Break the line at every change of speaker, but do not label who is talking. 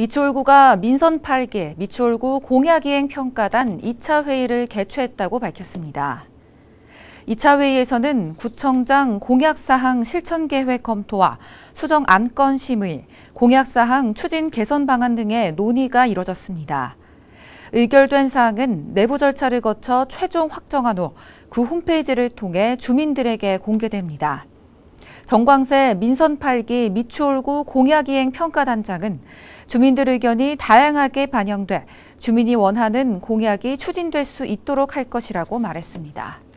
미추홀구가 민선 8개 미추홀구 공약이행평가단 2차 회의를 개최했다고 밝혔습니다. 2차 회의에서는 구청장 공약사항 실천계획 검토와 수정 안건 심의, 공약사항 추진 개선 방안 등의 논의가 이뤄졌습니다. 의결된 사항은 내부 절차를 거쳐 최종 확정한 후 그 홈페이지를 통해 주민들에게 공개됩니다. 정광세 민선 8기 미추홀구 공약이행 평가단장은 주민들 의견이 다양하게 반영돼 주민이 원하는 공약이 추진될 수 있도록 할 것이라고 말했습니다.